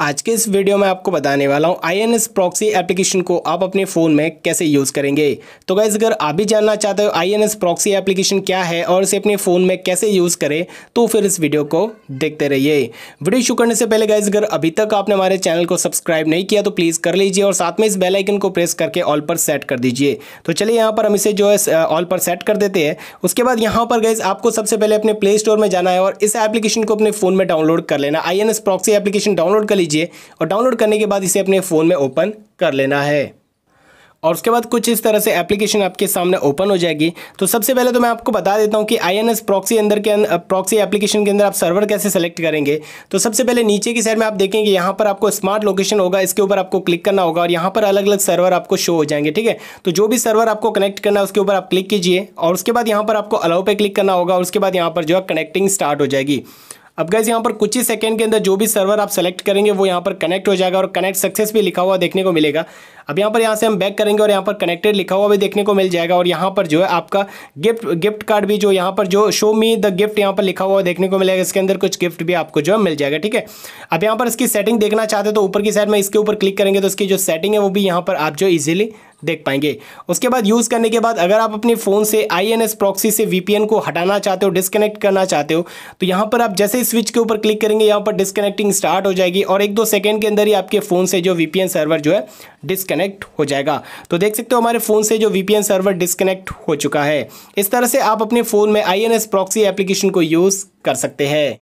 आज के इस वीडियो में आपको बताने वाला हूं I N S proxy application को आप अपने फ़ोन में कैसे यूज़ करेंगे तो गैस अगर आप भी जानना चाहते हो I N S proxy application क्या है और इसे अपने फ़ोन में कैसे यूज़ करें तो फिर इस वीडियो को देखते रहिए वीडियो शुरू करने से पहले गैस अगर अभी तक आपने हमारे चैनल को सब्सक्राइब नहीं किया तो प्लीज़ कर लीजिए और साथ में इस बेलाइकन को प्रेस करके ऑल पर सेट कर दीजिए तो चलिए यहाँ पर हम इसे जो है ऑल पर सेट कर देते हैं उसके बाद यहाँ पर गैस आपको सबसे पहले अपने प्ले स्टोर में जाना है और इस एप्लीकेशन को अपने फ़ोन में डाउनलोड कर लेना I N S proxy application download कर लीजिए और डाउनलोड करने के बाद इसे अपने फ़ोन में ओपन कर लेना है और उसके बाद कुछ इस तरह से एप्लीकेशन आपके सामने ओपन हो जाएगी तो सबसे पहले तो मैं आपको बता देता हूँ कि आई एन एस प्रॉक्सी अंदर के प्रॉक्सी अं, एप्लीकेशन के अंदर आप सर्वर कैसे सेलेक्ट करेंगे तो सबसे पहले नीचे की साइड में आप देखेंगे यहाँ पर आपको स्मार्ट लोकेशन होगा इसके ऊपर आपको क्लिक करना होगा और यहाँ पर अलग अलग सर्वर आपको शो हो जाएंगे ठीक है तो जो भी सर्वर आपको कनेक्ट करना है उसके ऊपर आप क्लिक कीजिए और उसके बाद यहाँ पर आपको अलाउ पर क्लिक करना होगा और उसके बाद यहाँ पर जो है कनेक्टिंग स्टार्ट हो जाएगी अब गैस यहाँ पर कुछ ही सेकंड के अंदर जो भी सर्वर आप सेलेक्ट करेंगे वो यहाँ पर कनेक्ट हो जाएगा और कनेक्ट सक्सेस भी लिखा हुआ देखने को मिलेगा अब यहाँ पर यहाँ से हम बैक करेंगे और यहाँ पर कनेक्टेड लिखा हुआ भी देखने को मिल जाएगा और यहाँ पर जो है आपका गिफ्ट गिफ्ट कार्ड भी जो यहाँ पर जो शो मी द गिफ्ट यहाँ पर लिखा हुआ देखने को मिलेगा इसके अंदर कुछ गिफ्ट भी आपको जो है मिल जाएगा ठीक है अब यहाँ पर इसकी सेटिंग देखना चाहते तो ऊपर की साइड में इसके ऊपर क्लिक करेंगे तो इसकी जो सेटिंग है वो भी यहाँ पर आप जो ईजिली देख पाएंगे उसके बाद यूज़ करने के बाद अगर आप अपने फ़ोन से आई प्रॉक्सी से वी को हटाना चाहते हो डिसकनेक्ट करना चाहते हो तो यहाँ पर आप जैसे स्विच के ऊपर क्लिक करेंगे यहाँ पर डिसकनेक्टिंग स्टार्ट हो जाएगी और एक दो सेकेंड के अंदर ही आपके फ़ोन से जो वी सर्वर जो है डिसकनेक्ट हो जाएगा तो देख सकते हो हमारे फ़ोन से जो वी सर्वर डिसकनेक्ट हो चुका है इस तरह से आप अपने फ़ोन में आई प्रॉक्सी एप्लीकेशन को यूज़ कर सकते हैं